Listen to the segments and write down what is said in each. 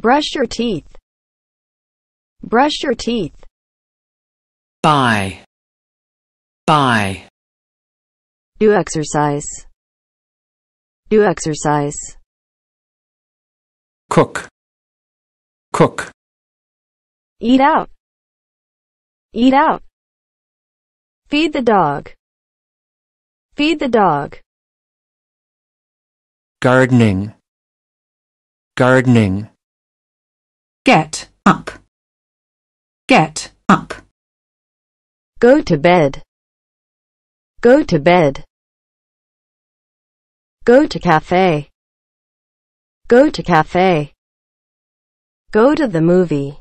brush your teeth brush your teeth buy buy do exercise do exercise cook cook eat out eat out feed the dog feed the dog gardening gardening Get up. Get up. Go to bed. Go to bed. Go to cafe. Go to cafe. Go to the movie.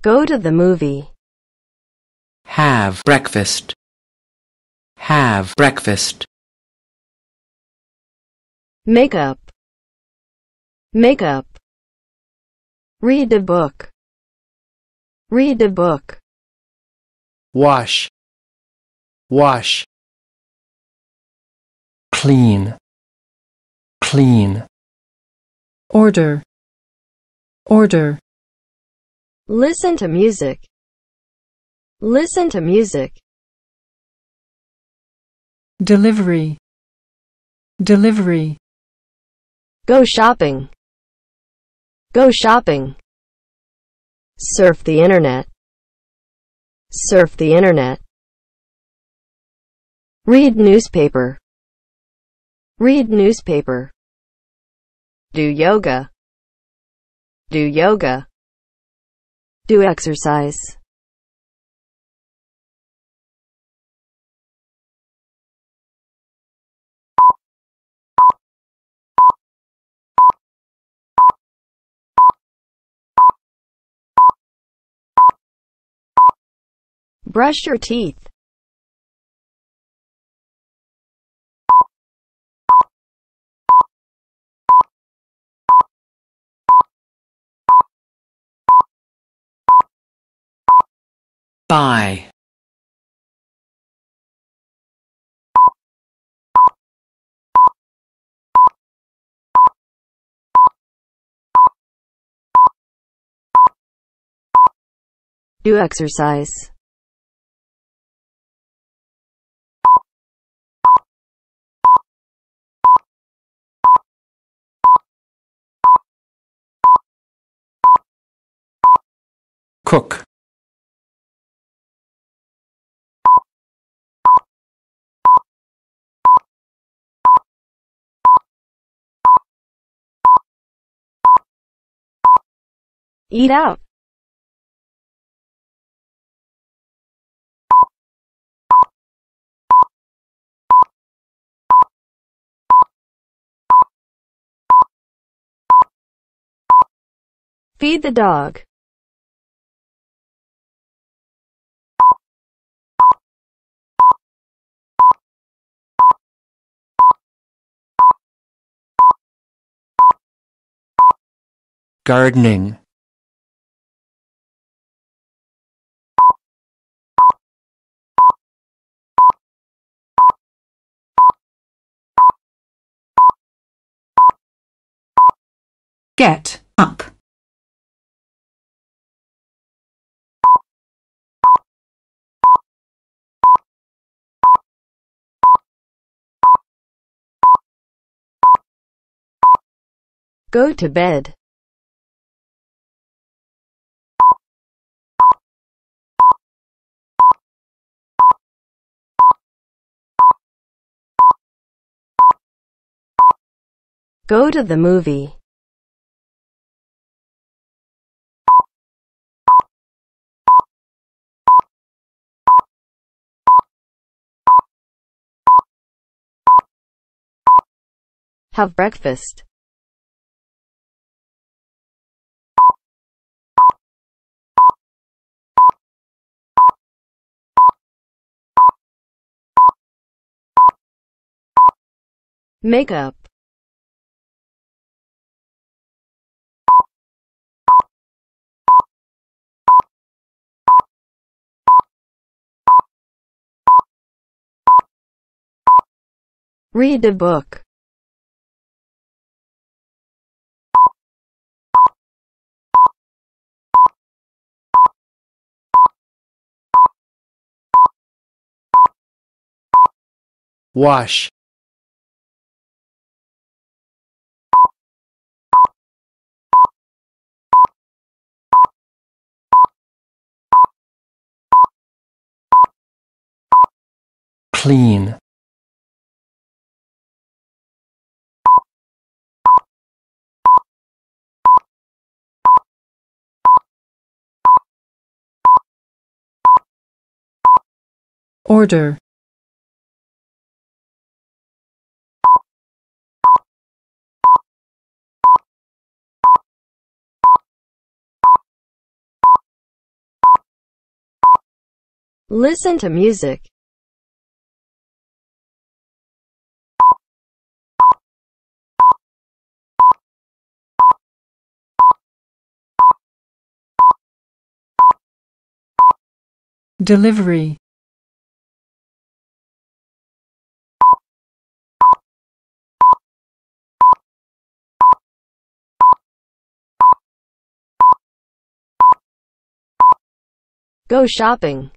Go to the movie. Have breakfast. Have breakfast. Make up. Make up. Read a book. Read a book. Wash. Wash. Clean. Clean. Order. Order. Listen to music. Listen to music. Delivery. Delivery. Go shopping. Go shopping. Surf the internet. Surf the internet. Read newspaper. Read newspaper. Do yoga. Do yoga. Do exercise. Brush your teeth. Bye. Do exercise. cook Eat out. Feed the dog. gardening get up go to bed Go to the movie. Have breakfast. Makeup. Read a book. Wash. Clean. Order Listen to music. Delivery Go shopping.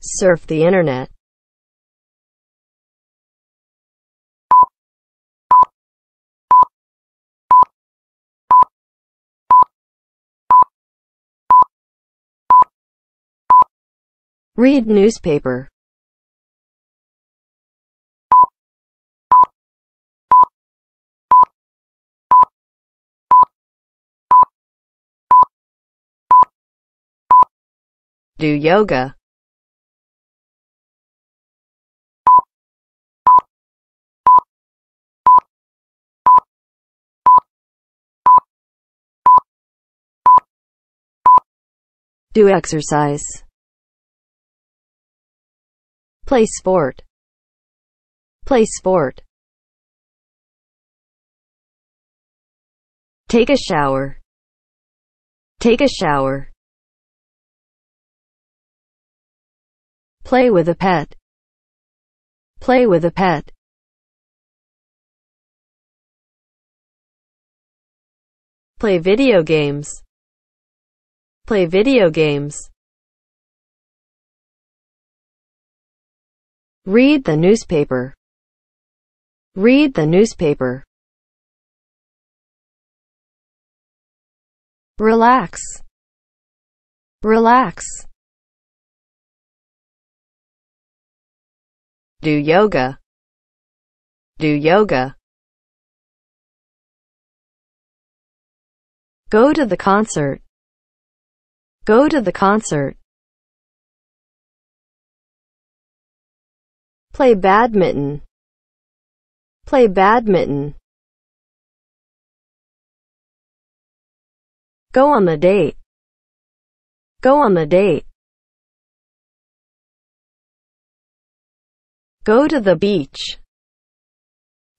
Surf the internet. Read newspaper. Do yoga. Do exercise. Play sport. Play sport. Take a shower. Take a shower. Play with a pet. Play with a pet. Play video games. Play video games. Read the newspaper. Read the newspaper. Relax. Relax. Do yoga. Do yoga. Go to the concert. Go to the concert. Play badminton. Play badminton. Go on the date. Go on the date. Go to the beach.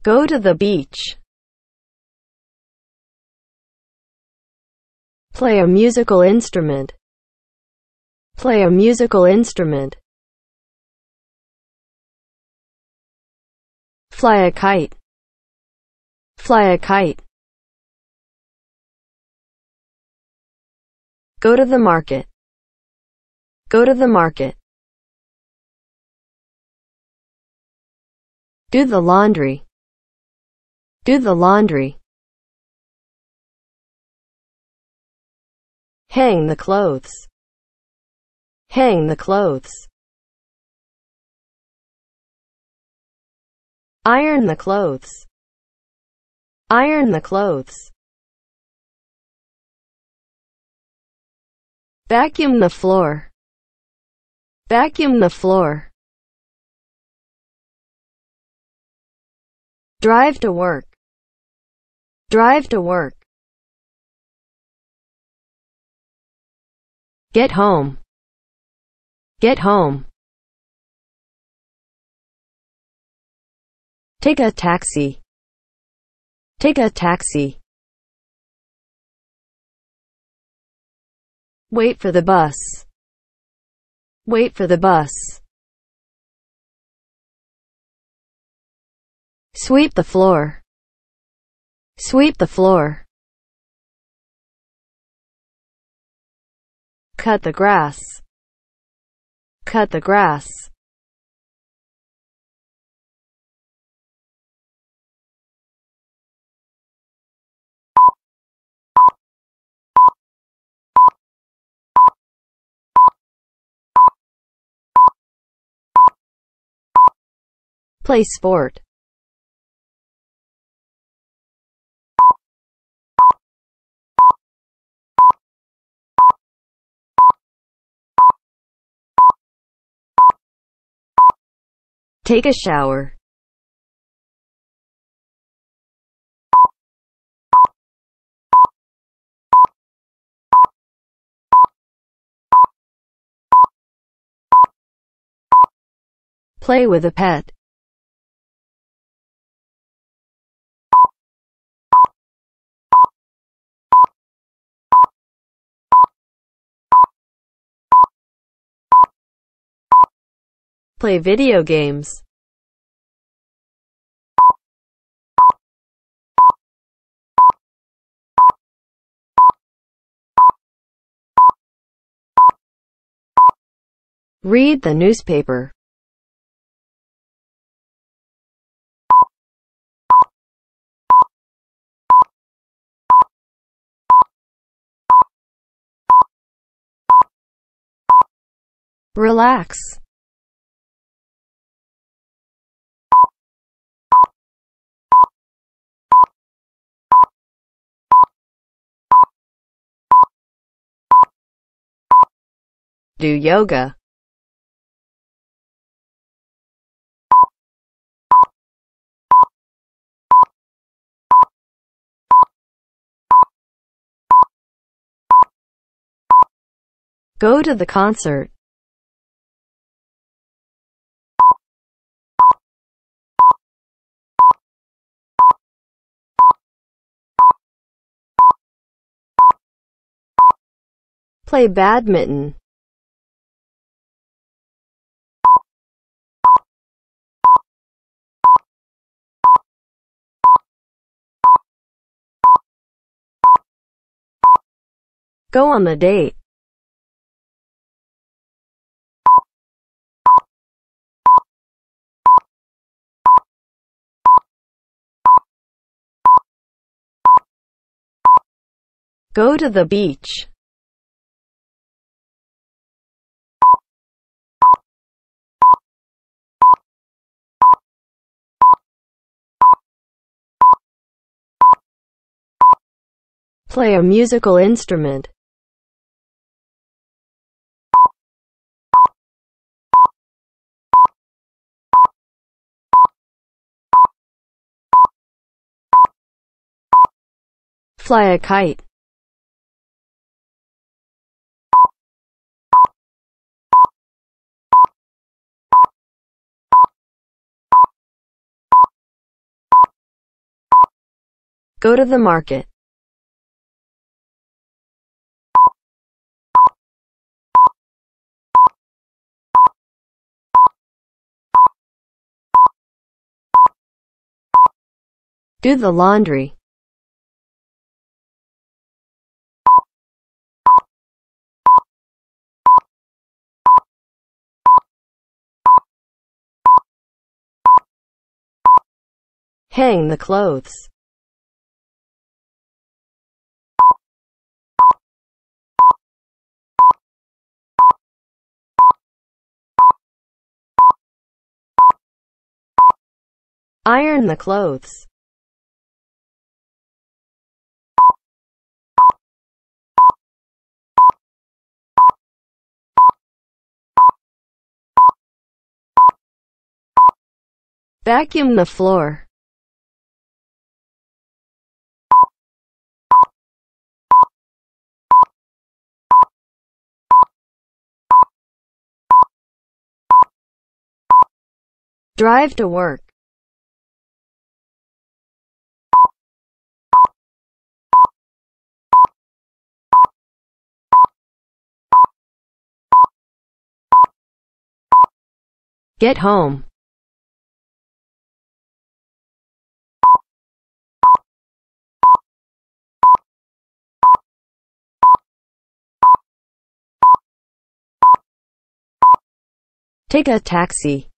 Go to the beach. Play a musical instrument. Play a musical instrument. Fly a kite. Fly a kite. Go to the market. Go to the market. Do the laundry. Do the laundry. Hang the clothes. Hang the clothes. Iron the clothes. Iron the clothes. Vacuum the floor. Vacuum the floor. Drive to work. Drive to work. Get home. Get home. Take a taxi. Take a taxi. Wait for the bus. Wait for the bus. Sweep the floor. Sweep the floor. Cut the grass. Cut the grass. Play sport. Take a shower. Play with a pet. play video games. Read the newspaper. Relax. Do yoga Go to the concert. Play badminton. Go on the date. Go to the beach. Play a musical instrument. Fly a kite. Go to the market. Do the laundry. Hang the clothes. Iron the clothes. Vacuum the floor. Drive to work. Get home. Take a taxi.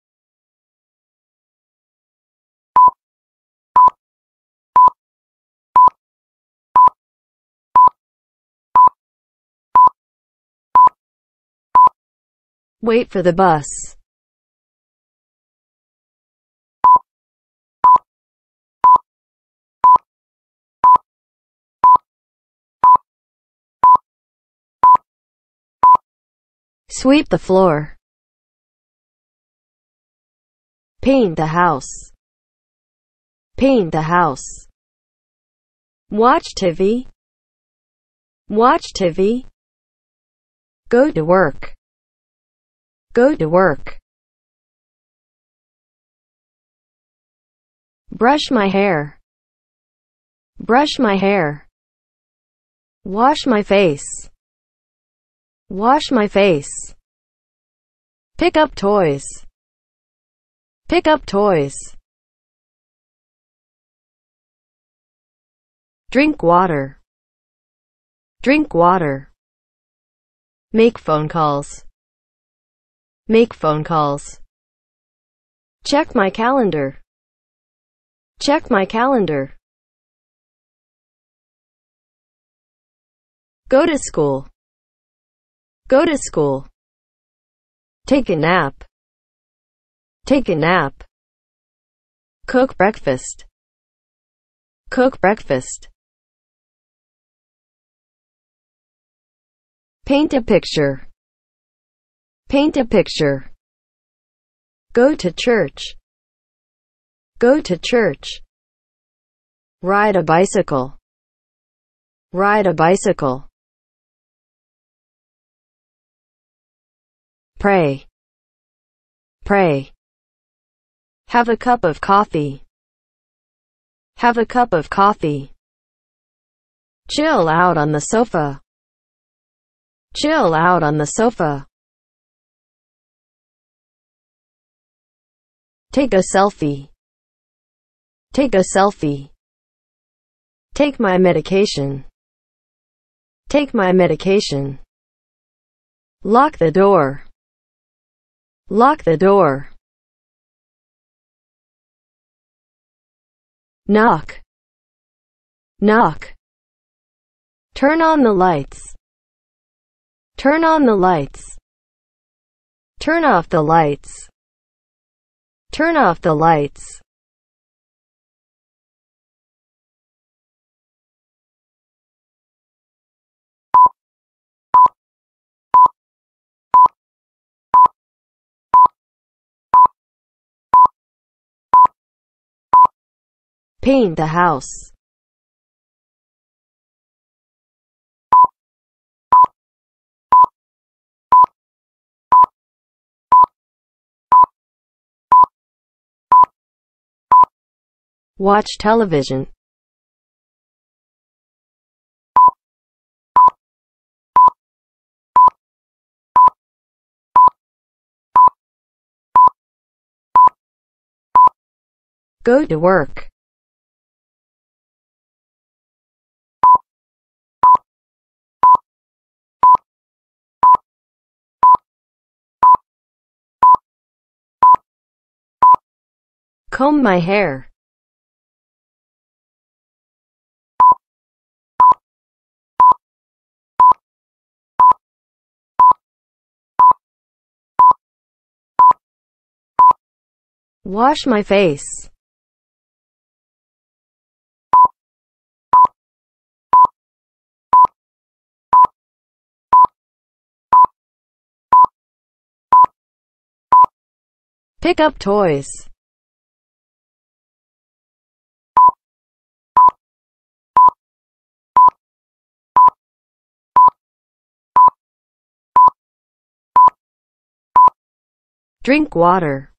Wait for the bus. Sweep the floor. Paint the house. Paint the house. Watch TV. Watch TV. Go to work. Go to work. Brush my hair. Brush my hair. Wash my face. Wash my face. Pick up toys. Pick up toys. Drink water. Drink water. Make phone calls. Make phone calls. Check my calendar. Check my calendar. Go to school. Go to school. Take a nap. Take a nap. Cook breakfast. Cook breakfast. Paint a picture. Paint a picture. Go to church. Go to church. Ride a bicycle. Ride a bicycle. Pray. Pray. Have a cup of coffee. Have a cup of coffee. Chill out on the sofa. Chill out on the sofa. Take a selfie. Take a selfie. Take my medication. Take my medication. Lock the door. Lock the door. Knock. Knock. Turn on the lights. Turn on the lights. Turn off the lights. Turn off the lights. Paint the house. Watch television. Go to work. Comb my hair. Wash my face. Pick up toys. Drink water.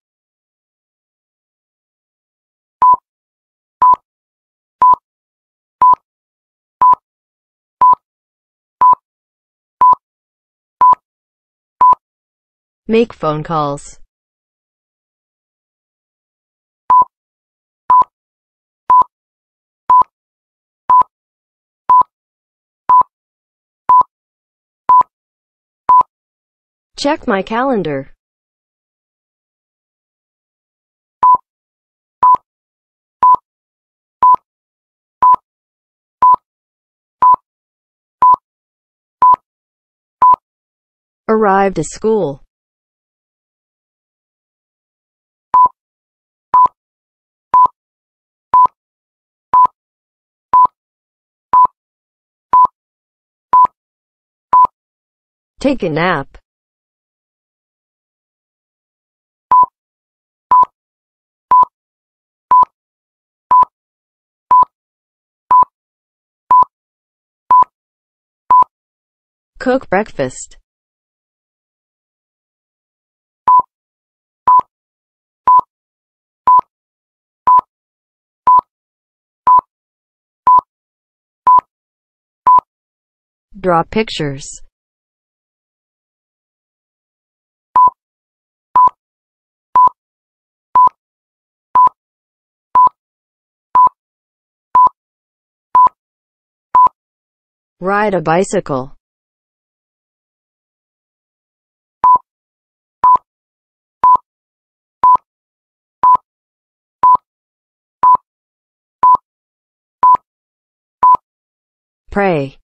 Make phone calls. Check my calendar. Arrived at school. Take a nap. Cook breakfast. Draw pictures. Ride a bicycle. Pray.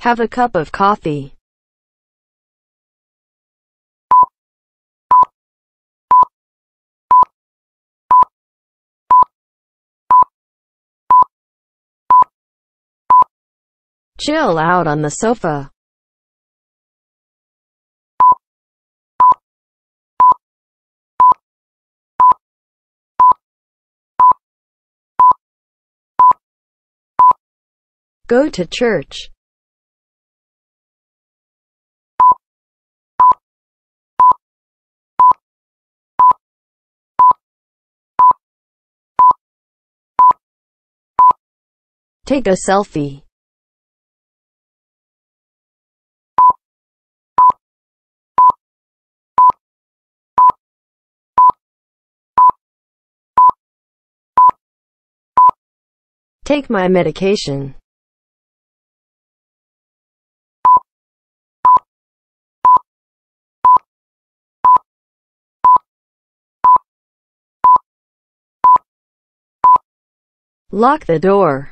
Have a cup of coffee. Chill out on the sofa. Go to church. Take a selfie. Take my medication. Lock the door.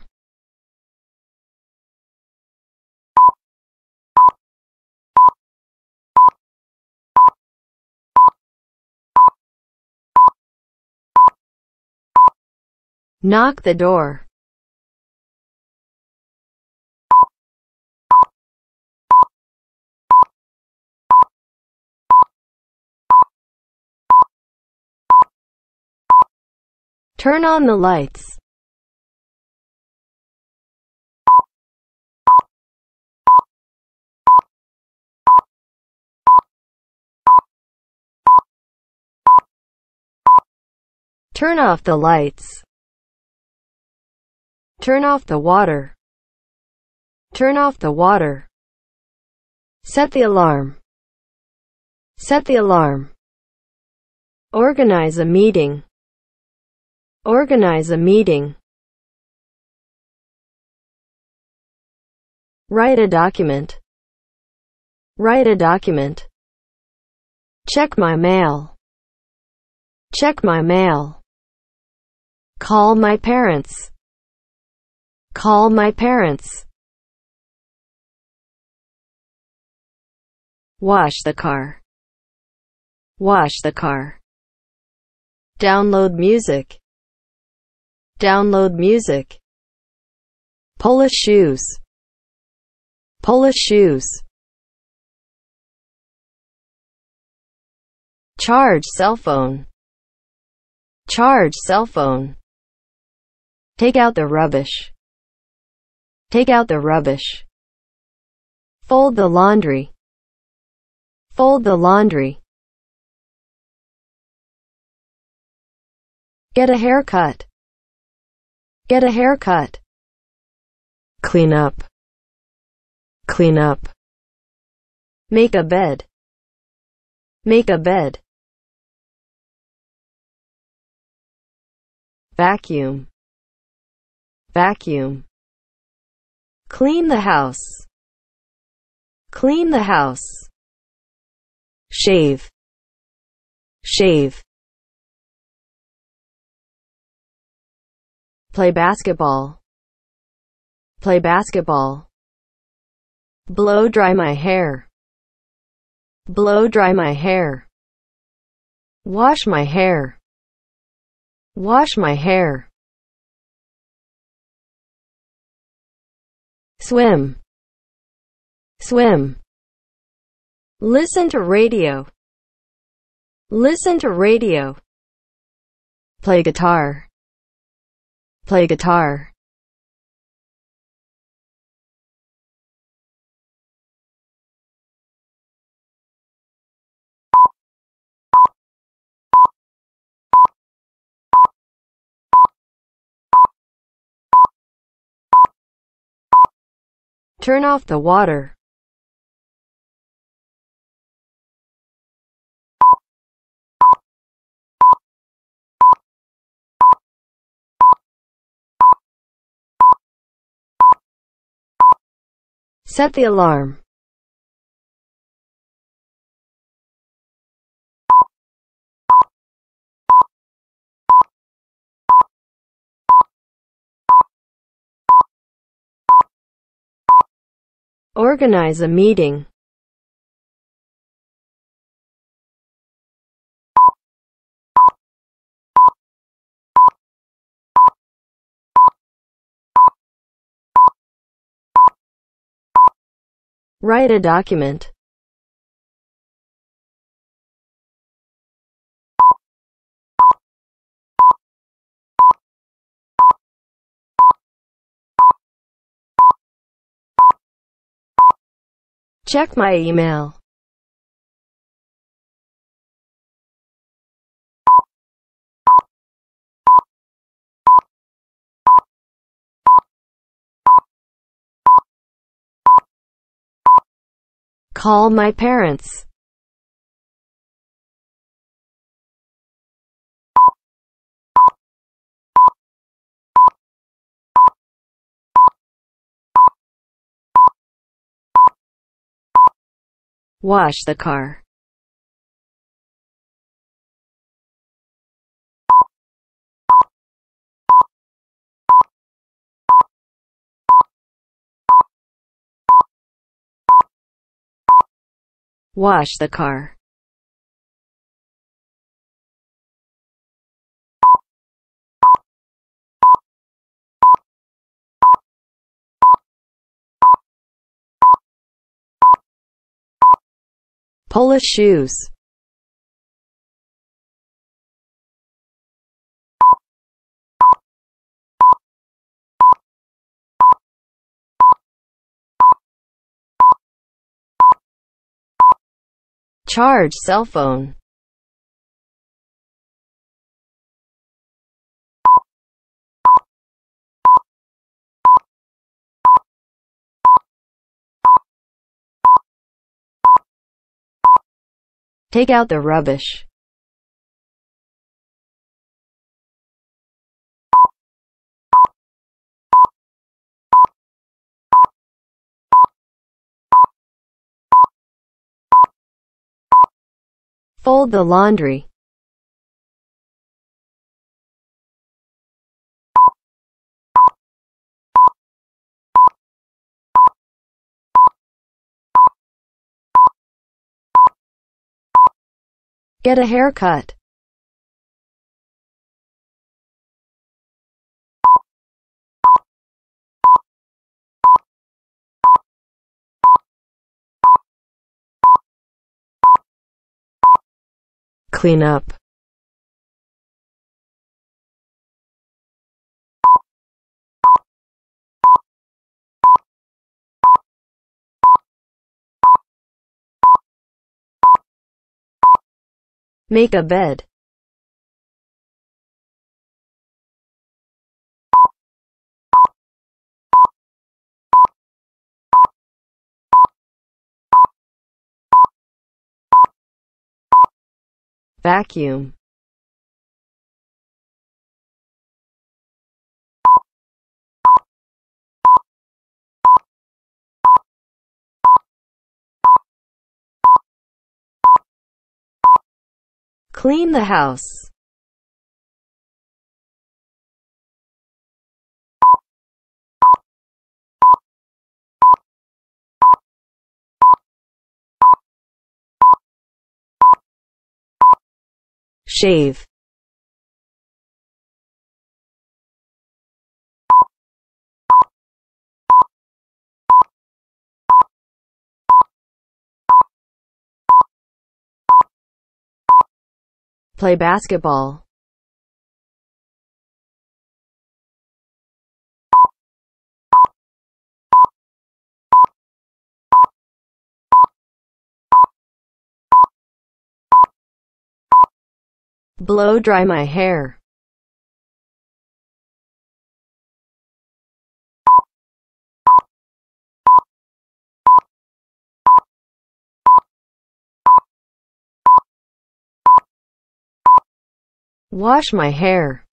Knock the door. Turn on the lights. Turn off the lights. Turn off the water. Turn off the water. Set the alarm. Set the alarm. Organize a meeting. Organize a meeting. Write a document. Write a document. Check my mail. Check my mail. Call my parents. Call my parents. Wash the car. Wash the car. Download music. Download music. Polish shoes. Polish shoes. Charge cell phone. Charge cell phone. Take out the rubbish. Take out the rubbish. Fold the laundry. Fold the laundry. Get a haircut. Get a haircut. Clean up. Clean up. Make a bed. Make a bed. Vacuum. Vacuum. Clean the house. Clean the house. Shave. Shave. play basketball, play basketball, blow dry my hair, blow dry my hair, wash my hair, wash my hair, swim, swim, listen to radio, listen to radio, play guitar, play guitar Turn off the water. Set the alarm. Organize a meeting. Write a document. Check my email. call my parents. Wash the car. Wash the car. Polish shoes charge cell phone. Take out the rubbish. Fold the laundry. Get a haircut. Clean up. Make a bed vacuum Clean the house. shave play basketball Blow dry my hair. Wash my hair.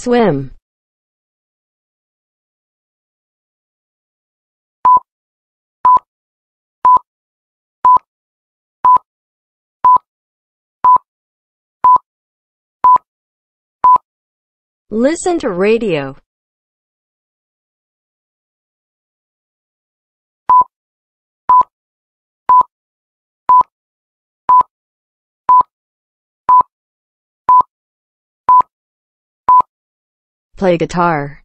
swim Listen to radio play guitar.